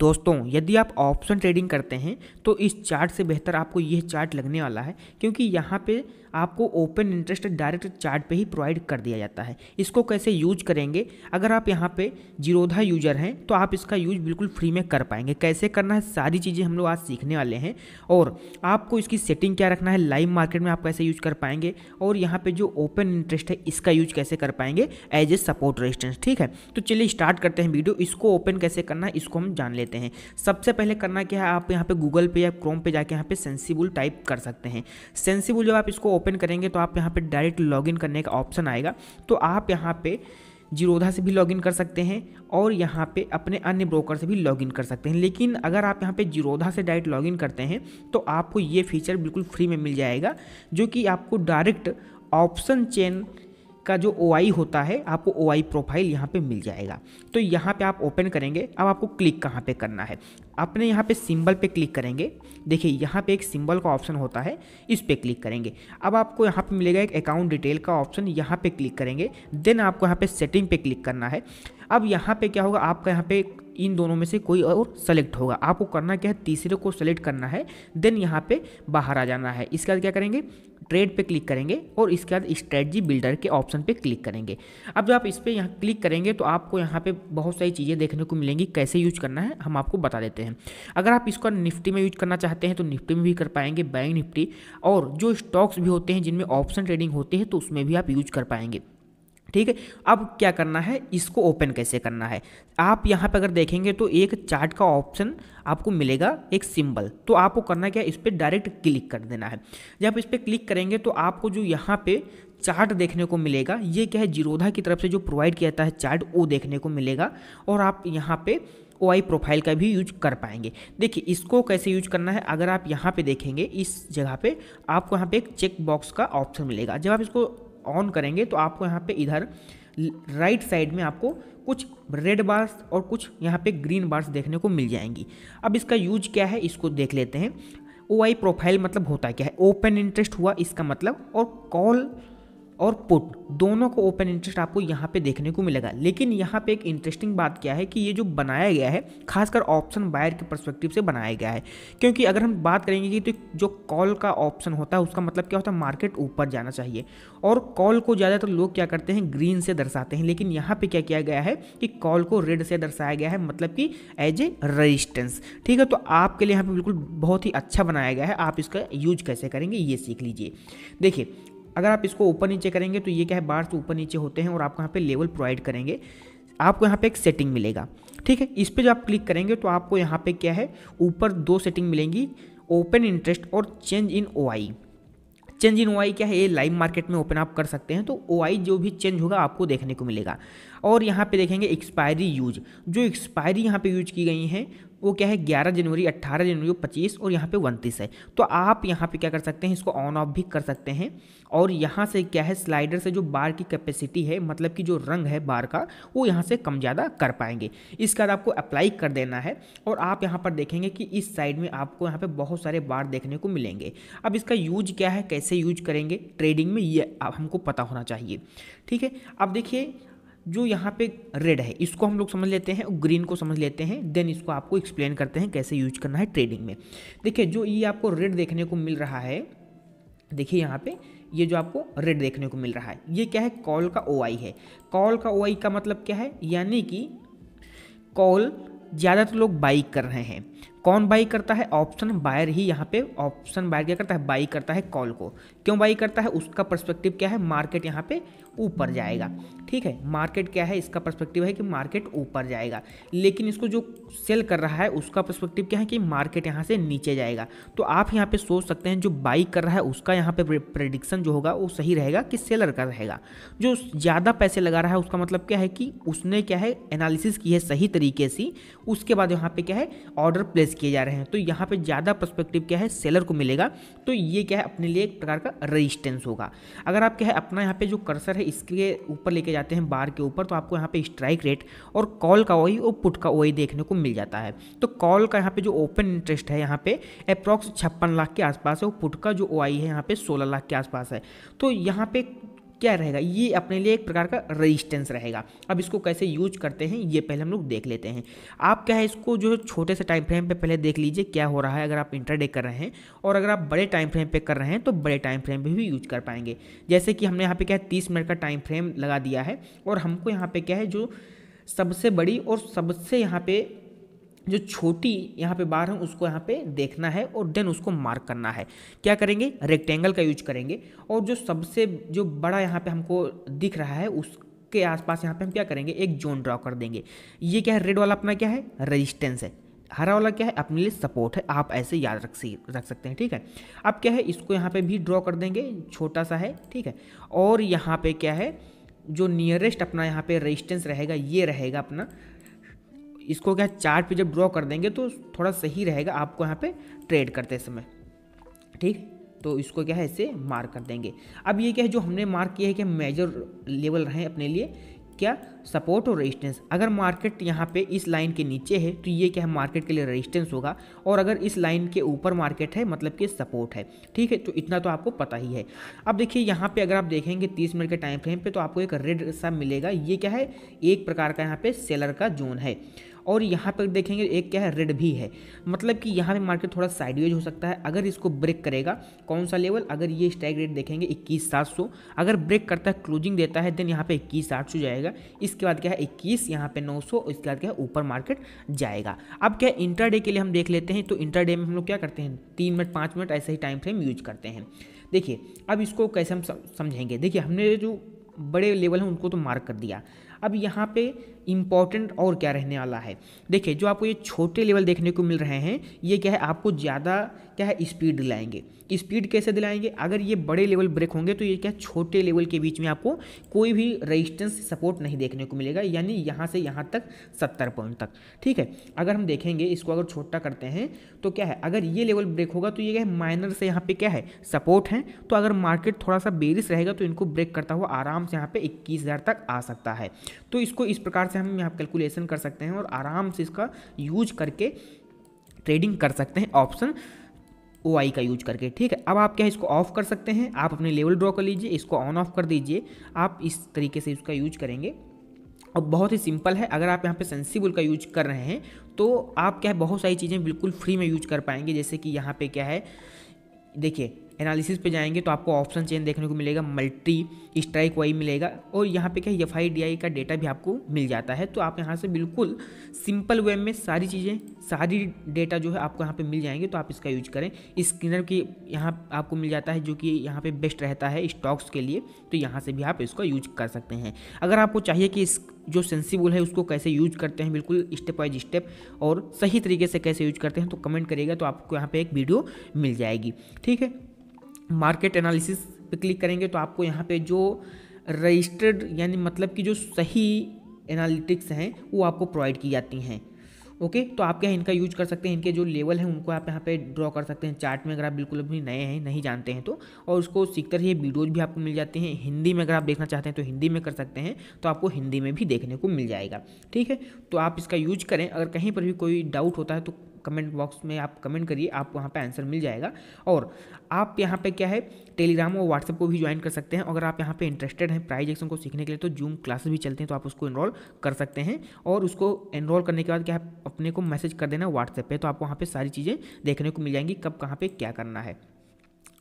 दोस्तों यदि आप ऑप्शन ट्रेडिंग करते हैं तो इस चार्ट से बेहतर आपको यह चार्ट लगने वाला है क्योंकि यहाँ पे आपको ओपन इंटरेस्ट डायरेक्ट चार्ट पे ही प्रोवाइड कर दिया जाता है इसको कैसे यूज करेंगे अगर आप यहाँ पे जीरोधा यूजर हैं तो आप इसका यूज बिल्कुल फ्री में कर पाएंगे कैसे करना है सारी चीज़ें हम लोग आज सीखने वाले हैं और आपको इसकी सेटिंग क्या रखना है लाइव मार्केट में आप कैसे यूज कर पाएंगे और यहाँ पर जो ओपन इंटरेस्ट है इसका यूज कैसे कर पाएंगे एज ए सपोर्ट रेजिस्टेंस ठीक है तो चलिए स्टार्ट करते हैं वीडियो इसको ओपन कैसे करना है इसको हम जान लें लेते हैं सबसे पहले करना क्या है आप यहाँ पे गूगल पे या क्रोम पे जाके यहाँ पे सेंसिबुल टाइप कर सकते हैं सेंसिबुल जब आप इसको ओपन करेंगे तो आप यहाँ पे डायरेक्ट लॉगिन करने का ऑप्शन आएगा तो आप यहाँ पे जीरोधा से भी लॉगिन कर सकते हैं और यहाँ पे अपने अन्य ब्रोकर से भी लॉगिन कर सकते हैं लेकिन अगर आप यहाँ पे जीरोधा से डायरेक्ट लॉगिन करते हैं तो आपको ये फीचर बिल्कुल फ्री में मिल जाएगा जो कि आपको डायरेक्ट ऑप्शन चेन का जो ओ होता है आपको ओ प्रोफाइल यहाँ पे मिल जाएगा तो यहाँ पे आप ओपन करेंगे अब आपको क्लिक कहाँ पे करना है अपने यहाँ पे सिंबल पे क्लिक करेंगे देखिए यहाँ पे एक सिंबल का ऑप्शन होता है इस पर क्लिक करेंगे अब आपको यहाँ पे मिलेगा एक अकाउंट डिटेल का ऑप्शन यहाँ पे क्लिक करेंगे देन आपको यहाँ पे सेटिंग पे क्लिक करना है अब यहाँ पे क्या होगा आपका यहाँ पे इन दोनों में से कोई और सेलेक्ट होगा आपको करना क्या है तीसरे को सेलेक्ट करना है देन यहाँ पे बाहर आ जाना है इसके बाद क्या करेंगे ट्रेड पे क्लिक करेंगे और इसके बाद स्ट्रेटजी बिल्डर के ऑप्शन पे क्लिक करेंगे अब जब आप इस पर यहाँ क्लिक करेंगे तो आपको यहाँ पे बहुत सारी चीज़ें देखने को मिलेंगी कैसे यूज करना है हम आपको बता देते हैं अगर आप इसको निफ्टी में यूज करना चाहते हैं तो निफ्टी में भी कर पाएंगे बैंक निफ्टी और जो स्टॉक्स भी होते हैं जिनमें ऑप्शन ट्रेडिंग होती है तो उसमें भी आप यूज कर पाएंगे ठीक है अब क्या करना है इसको ओपन कैसे करना है आप यहाँ पर अगर देखेंगे तो एक चार्ट का ऑप्शन आपको मिलेगा एक सिंबल तो आपको करना क्या है इस पर डायरेक्ट क्लिक कर देना है जब इस पर क्लिक करेंगे तो आपको जो यहाँ पे चार्ट देखने को मिलेगा ये क्या है जीरोधा की तरफ से जो प्रोवाइड किया जाता है चार्ट वो देखने को मिलेगा और आप यहाँ पे ओ आई प्रोफाइल का भी यूज कर पाएंगे देखिए इसको कैसे यूज करना है अगर आप यहाँ पे देखेंगे इस जगह पे आपको यहाँ पे एक चेक बॉक्स का ऑप्शन मिलेगा जब आप इसको ऑन करेंगे तो आपको यहाँ पे इधर राइट साइड में आपको कुछ रेड बार्स और कुछ यहाँ पे ग्रीन बार्स देखने को मिल जाएंगी अब इसका यूज क्या है इसको देख लेते हैं ओ आई प्रोफाइल मतलब होता क्या है ओपन इंटरेस्ट हुआ इसका मतलब और कॉल और पुट दोनों को ओपन इंटरेस्ट आपको यहाँ पे देखने को मिलेगा लेकिन यहाँ पे एक इंटरेस्टिंग बात क्या है कि ये जो बनाया गया है खासकर ऑप्शन बायर के परस्पेक्टिव से बनाया गया है क्योंकि अगर हम बात करेंगे कि तो जो कॉल का ऑप्शन होता है उसका मतलब क्या होता है मार्केट ऊपर जाना चाहिए और कॉल को ज़्यादातर तो लोग क्या करते हैं ग्रीन से दर्शाते हैं लेकिन यहाँ पर क्या किया गया है कि कॉल को रेड से दर्शाया गया है मतलब कि एज ए रजिस्टेंस ठीक है तो आपके लिए यहाँ पर बिल्कुल बहुत ही अच्छा बनाया गया है आप इसका यूज कैसे करेंगे ये सीख लीजिए देखिए अगर आप इसको ऊपर नीचे करेंगे तो ये क्या है बार्स ऊपर नीचे होते हैं और आपको यहाँ पे लेवल प्रोवाइड करेंगे आपको यहाँ पे एक सेटिंग मिलेगा ठीक है इस पर जब आप क्लिक करेंगे तो आपको यहाँ पे क्या है ऊपर दो सेटिंग मिलेंगी ओपन इंटरेस्ट और change in O change in OI क्या है ये लाइव मार्केट में ओपन आप कर सकते हैं तो ओआई जो भी चेंज होगा आपको देखने को मिलेगा और यहाँ पे देखेंगे एक्सपायरी यूज जो एक्सपायरी यहाँ पे यूज की गई हैं वो क्या है ग्यारह जनवरी अट्ठारह जनवरी पच्चीस और यहाँ पे उनतीस है तो आप यहाँ पे क्या कर सकते हैं इसको ऑन ऑफ भी कर सकते हैं और यहाँ से क्या है स्लाइडर से जो बार की कैपेसिटी है मतलब कि जो रंग है बार का वो यहाँ से कम ज़्यादा कर पाएंगे इसके बाद आपको अप्लाई कर देना है और आप यहाँ पर देखेंगे कि इस साइड में आपको यहाँ पर बहुत सारे बार देखने को मिलेंगे अब इसका यूज क्या है कैसे यूज करेंगे ट्रेडिंग में ये हमको पता होना चाहिए ठीक है अब देखिए जो यहाँ पे रेड है इसको हम लोग समझ लेते हैं और ग्रीन को समझ लेते हैं देन इसको आपको एक्सप्लेन करते हैं कैसे यूज करना है ट्रेडिंग में देखिए जो ये आपको रेड देखने को मिल रहा है देखिए यहाँ पे ये जो आपको रेड देखने को मिल रहा है ये क्या है कॉल का ओ है कॉल का ओ का मतलब क्या है यानी कि कॉल ज़्यादातर लोग बाइक कर रहे हैं कौन बाई करता है ऑप्शन बायर ही यहाँ पे ऑप्शन बायर क्या करता है बाई करता है कॉल को क्यों बाई करता है उसका पर्सपेक्टिव क्या है मार्केट यहाँ पे ऊपर जाएगा ठीक है मार्केट क्या है इसका पर्सपेक्टिव है कि मार्केट ऊपर जाएगा लेकिन इसको जो सेल कर रहा है उसका पर्सपेक्टिव क्या है कि मार्केट यहाँ से नीचे जाएगा तो आप यहाँ पे सोच सकते हैं जो बाई कर रहा है उसका यहाँ पे प्रडिक्शन जो होगा वो सही रहेगा कि सेलर का रहेगा जो ज़्यादा पैसे लगा रहा है उसका मतलब क्या है कि उसने क्या है एनालिसिस की है सही तरीके से उसके बाद यहाँ पे क्या है ऑर्डर प्लेस परचेस किए जा रहे हैं तो यहाँ पे ज़्यादा पर्सपेक्टिव क्या है सेलर को मिलेगा तो ये क्या है अपने लिए एक प्रकार का रजिस्टेंस होगा अगर आप क्या है अपना यहाँ पे जो कर्सर है इसके ऊपर लेके जाते हैं बार के ऊपर तो आपको यहाँ पे स्ट्राइक रेट और कॉल का वही और पुट का वही देखने को मिल जाता है तो कॉल का यहाँ पे जो ओपन इंटरेस्ट है यहाँ पे अप्रॉक्स छप्पन लाख के आसपास है और पुट का जो ओ है यहाँ पे सोलह लाख के आसपास है तो यहाँ पे क्या रहेगा ये अपने लिए एक प्रकार का रजिस्टेंस रहेगा अब इसको कैसे यूज करते हैं ये पहले हम लोग देख लेते हैं आप क्या है इसको जो छोटे से टाइम फ्रेम पर पहले देख लीजिए क्या हो रहा है अगर आप इंटरडे कर रहे हैं और अगर आप बड़े टाइम फ्रेम पर कर रहे हैं तो बड़े टाइम फ्रेम पर भी यूज कर पाएंगे जैसे कि हमने यहाँ पर क्या है तीस मिनट का टाइम फ्रेम लगा दिया है और हमको यहाँ पर क्या है जो सबसे बड़ी और सबसे यहाँ पे जो छोटी यहाँ पे बार है उसको यहाँ पे देखना है और देन उसको मार्क करना है क्या करेंगे रेक्टेंगल का यूज करेंगे और जो सबसे जो बड़ा यहाँ पे हमको दिख रहा है उस के आसपास यहाँ पे हम क्या करेंगे एक जोन ड्रॉ कर देंगे ये क्या है रेड वाला अपना क्या है रेजिस्टेंस है हरा वाला क्या है अपने लिए सपोर्ट है आप ऐसे याद रख सी रख सकते हैं ठीक है अब क्या है इसको यहाँ पे भी ड्रॉ कर देंगे छोटा सा है ठीक है और यहाँ पे क्या है जो नियरेस्ट अपना यहाँ पे रेजिस्टेंस रहेगा ये रहेगा अपना इसको क्या चार्ट पे जब ड्रॉ कर देंगे तो थोड़ा सही रहेगा आपको यहाँ पे ट्रेड करते समय ठीक तो इसको क्या है इसे मार्क कर देंगे अब ये क्या है जो हमने मार्क किया है कि मेजर लेवल रहें अपने लिए क्या सपोर्ट और रेजिस्टेंस अगर मार्केट यहाँ पे इस लाइन के नीचे है तो ये क्या है मार्केट के लिए रेजिस्टेंस होगा और अगर इस लाइन के ऊपर मार्केट है मतलब कि सपोर्ट है ठीक है तो इतना तो आपको पता ही है अब देखिए यहाँ पे अगर आप देखेंगे 30 मिनट के टाइम फ्रेम पे तो आपको एक रेड सा मिलेगा ये क्या है एक प्रकार का यहाँ पे सेलर का जोन है और यहाँ पर देखेंगे एक क्या है रेड भी है मतलब कि यहाँ पे मार्केट थोड़ा साइडवेज हो सकता है अगर इसको ब्रेक करेगा कौन सा लेवल अगर ये स्ट्राइक रेट देखेंगे इक्कीस सात सौ अगर ब्रेक करता है क्लोजिंग देता है देन यहाँ पे इक्कीस आठ सौ जाएगा इसके बाद क्या है इक्कीस यहाँ पे नौ सौ इसके बाद क्या है ऊपर मार्केट जाएगा अब क्या इंटरडे के लिए हम देख लेते हैं तो इंटरडे में हम लोग क्या करते हैं तीन मिनट पाँच मिनट ऐसे ही टाइम फ्रेम यूज करते हैं देखिए अब इसको कैसे हम समझेंगे देखिए हमने जो बड़े लेवल हैं उनको तो मार्क कर दिया अब यहाँ पे इंपॉर्टेंट और क्या रहने वाला है देखिए जो आपको ये छोटे लेवल देखने को मिल रहे हैं ये क्या है आपको ज़्यादा क्या है स्पीड दिलाएंगे स्पीड कैसे दिलाएंगे अगर ये बड़े लेवल ब्रेक होंगे तो ये क्या छोटे लेवल के बीच में आपको कोई भी रेजिस्टेंस सपोर्ट नहीं देखने को मिलेगा यानी यहाँ से यहाँ तक सत्तर पॉइंट तक ठीक है अगर हम देखेंगे इसको अगर छोटा करते हैं तो क्या है अगर ये लेवल ब्रेक होगा तो ये क्या है माइनर से यहाँ पर क्या है सपोर्ट है तो अगर मार्केट थोड़ा सा बेरिस रहेगा तो इनको ब्रेक करता हुआ आराम से यहाँ पर इक्कीस तक आ सकता है तो इसको इस प्रकार से हम यहाँ कैलकुलेशन कर सकते हैं और आराम से इसका यूज करके ट्रेडिंग कर सकते हैं ऑप्शन ओ आई का यूज करके ठीक है अब आप क्या इसको ऑफ कर सकते हैं आप अपने लेवल ड्रॉ कर लीजिए इसको ऑन ऑफ कर दीजिए आप इस तरीके से इसका यूज करेंगे और बहुत ही सिंपल है अगर आप यहाँ पे सेंसिबल का यूज कर रहे हैं तो आप क्या है बहुत सारी चीज़ें बिल्कुल फ्री में यूज कर पाएंगे जैसे कि यहाँ पे क्या है देखिए एनालिसिस पे जाएंगे तो आपको ऑप्शन चेन देखने को मिलेगा मल्टी स्ट्राइक वाई मिलेगा और यहाँ पे क्या एफ आई का डेटा भी आपको मिल जाता है तो आप यहाँ से बिल्कुल सिंपल वे में सारी चीज़ें सारी डेटा जो है आपको यहाँ पे मिल जाएंगे तो आप इसका यूज करें स्क्रीनर की यहाँ आपको मिल जाता है जो कि यहाँ पर बेस्ट रहता है स्टॉक्स के लिए तो यहाँ से भी आप इसका यूज कर सकते हैं अगर आपको चाहिए कि इस जो सेंसिबल है उसको कैसे यूज करते हैं बिल्कुल स्टेप बाई स्टेप और सही तरीके से कैसे यूज करते हैं तो कमेंट करिएगा तो आपको यहाँ पे एक वीडियो मिल जाएगी ठीक है मार्केट एनालिसिस पे क्लिक करेंगे तो आपको यहाँ पे जो रजिस्टर्ड यानी मतलब कि जो सही एनालिटिक्स हैं वो आपको प्रोवाइड की जाती हैं ओके okay, तो आप क्या इनका यूज कर सकते हैं इनके जो लेवल हैं उनको आप यहाँ पे ड्रॉ कर सकते हैं चार्ट में अगर आप बिल्कुल भी नए हैं नहीं जानते हैं तो और उसको सीखते रहिए वीडियोज भी आपको मिल जाते हैं हिंदी में अगर आप देखना चाहते हैं तो हिंदी में कर सकते हैं तो आपको हिंदी में भी देखने को मिल जाएगा ठीक है तो आप इसका यूज करें अगर कहीं पर भी कोई डाउट होता है तो कमेंट बॉक्स में आप कमेंट करिए आपको वहाँ पर आंसर मिल जाएगा और आप यहाँ पे क्या है टेलीग्राम और व्हाट्सअप को भी ज्वाइन कर सकते हैं अगर आप यहाँ पे इंटरेस्टेड हैं प्राइज एक्शन को सीखने के लिए तो जूम क्लासेस भी चलते हैं तो आप उसको इनरोल कर सकते हैं और उसको इनरोल करने के बाद क्या है अपने को मैसेज कर देना व्हाट्सएप पर तो आपको वहाँ पर सारी चीज़ें देखने को मिल जाएंगी कब कहाँ पर क्या करना है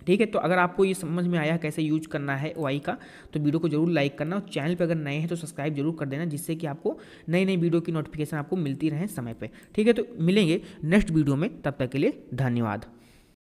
ठीक है तो अगर आपको ये समझ में आया कैसे यूज करना है ओ का तो वीडियो को जरूर लाइक करना और चैनल पर अगर नए हैं तो सब्सक्राइब जरूर कर देना जिससे कि आपको नई नई वीडियो की नोटिफिकेशन आपको मिलती रहे समय पर ठीक है तो मिलेंगे नेक्स्ट वीडियो में तब तक के लिए धन्यवाद